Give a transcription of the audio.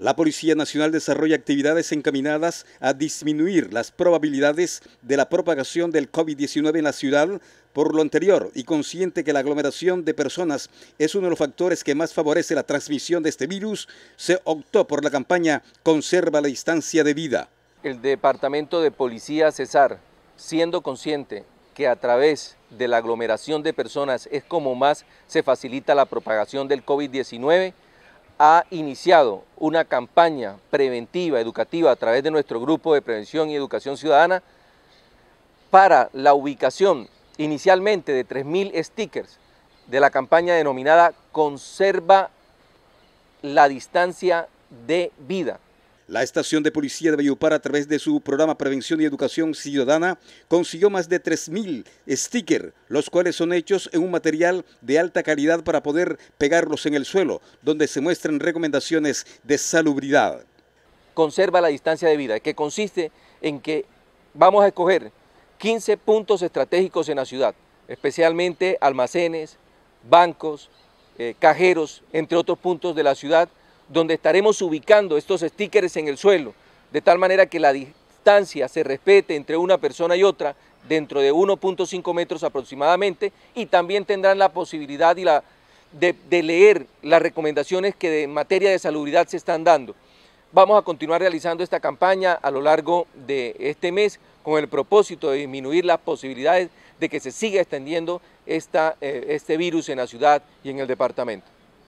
La Policía Nacional desarrolla actividades encaminadas a disminuir las probabilidades de la propagación del COVID-19 en la ciudad por lo anterior y consciente que la aglomeración de personas es uno de los factores que más favorece la transmisión de este virus, se optó por la campaña Conserva la distancia de vida. El Departamento de Policía Cesar, siendo consciente que a través de la aglomeración de personas es como más se facilita la propagación del COVID-19, ha iniciado una campaña preventiva, educativa, a través de nuestro grupo de prevención y educación ciudadana para la ubicación inicialmente de 3.000 stickers de la campaña denominada Conserva la distancia de vida. La estación de policía de Bayupar, a través de su programa Prevención y Educación Ciudadana, consiguió más de 3.000 stickers, los cuales son hechos en un material de alta calidad para poder pegarlos en el suelo, donde se muestran recomendaciones de salubridad. Conserva la distancia de vida, que consiste en que vamos a escoger 15 puntos estratégicos en la ciudad, especialmente almacenes, bancos, eh, cajeros, entre otros puntos de la ciudad, donde estaremos ubicando estos stickers en el suelo, de tal manera que la distancia se respete entre una persona y otra dentro de 1.5 metros aproximadamente y también tendrán la posibilidad y la, de, leer las recomendaciones que en materia de salubridad se están dando. Vamos a continuar realizando esta campaña a lo largo de este mes con el propósito de disminuir las posibilidades de que se siga extendiendo esta, eh, este virus en la ciudad y en el departamento.